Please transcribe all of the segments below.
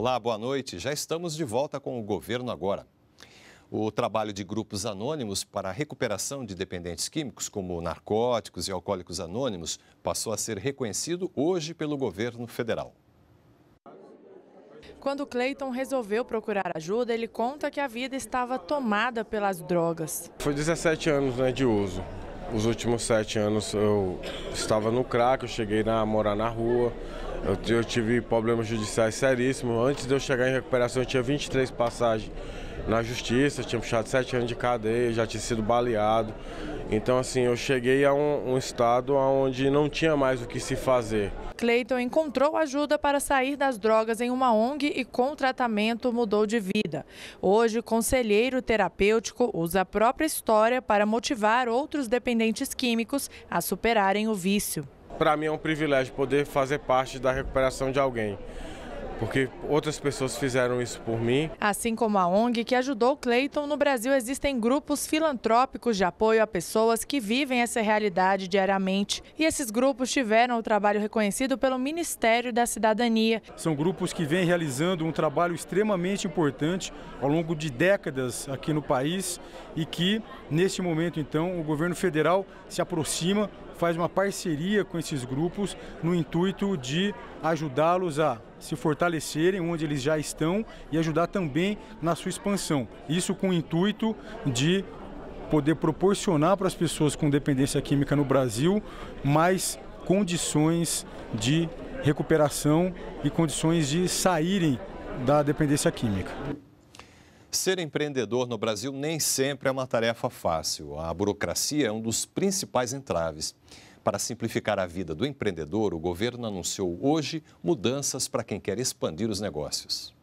Olá, boa noite. Já estamos de volta com o Governo Agora. O trabalho de grupos anônimos para a recuperação de dependentes químicos, como narcóticos e alcoólicos anônimos, passou a ser reconhecido hoje pelo governo federal. Quando Cleiton resolveu procurar ajuda, ele conta que a vida estava tomada pelas drogas. Foi 17 anos né, de uso. Os últimos sete anos eu estava no crack, eu cheguei a morar na rua, eu, eu tive problemas judiciais seríssimos. Antes de eu chegar em recuperação, eu tinha 23 passagens na justiça, tinha puxado 7 anos de cadeia, já tinha sido baleado. Então, assim, eu cheguei a um, um estado onde não tinha mais o que se fazer. Cleiton encontrou ajuda para sair das drogas em uma ONG e, com tratamento, mudou de vida. Hoje, conselheiro terapêutico usa a própria história para motivar outros dependentes químicos a superarem o vício para mim é um privilégio poder fazer parte da recuperação de alguém porque outras pessoas fizeram isso por mim. Assim como a ONG que ajudou Clayton, no Brasil existem grupos filantrópicos de apoio a pessoas que vivem essa realidade diariamente. E esses grupos tiveram o trabalho reconhecido pelo Ministério da Cidadania. São grupos que vêm realizando um trabalho extremamente importante ao longo de décadas aqui no país e que, neste momento, então, o governo federal se aproxima faz uma parceria com esses grupos no intuito de ajudá-los a se fortalecer fortalecerem onde eles já estão e ajudar também na sua expansão. Isso com o intuito de poder proporcionar para as pessoas com dependência química no Brasil mais condições de recuperação e condições de saírem da dependência química. Ser empreendedor no Brasil nem sempre é uma tarefa fácil. A burocracia é um dos principais entraves. Para simplificar a vida do empreendedor, o governo anunciou hoje mudanças para quem quer expandir os negócios.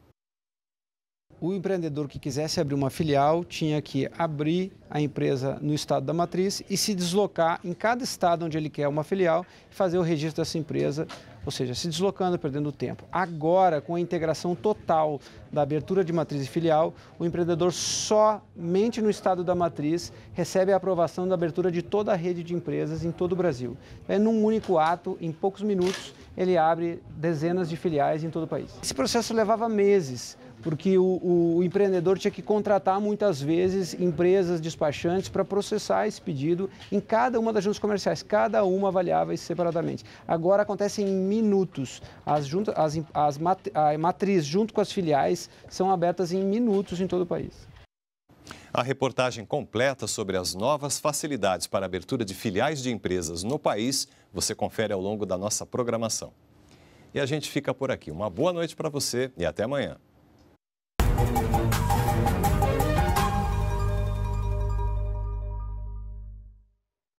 O empreendedor que quisesse abrir uma filial tinha que abrir a empresa no estado da matriz e se deslocar em cada estado onde ele quer uma filial e fazer o registro dessa empresa ou seja, se deslocando, perdendo tempo. Agora, com a integração total da abertura de matriz e filial, o empreendedor somente no estado da matriz recebe a aprovação da abertura de toda a rede de empresas em todo o Brasil. É num único ato, em poucos minutos, ele abre dezenas de filiais em todo o país. Esse processo levava meses porque o, o empreendedor tinha que contratar muitas vezes empresas despachantes para processar esse pedido em cada uma das juntas comerciais, cada uma avaliava isso separadamente. Agora acontece em minutos. As, junta, as, as mat, a matriz junto com as filiais são abertas em minutos em todo o país. A reportagem completa sobre as novas facilidades para abertura de filiais de empresas no país você confere ao longo da nossa programação. E a gente fica por aqui. Uma boa noite para você e até amanhã.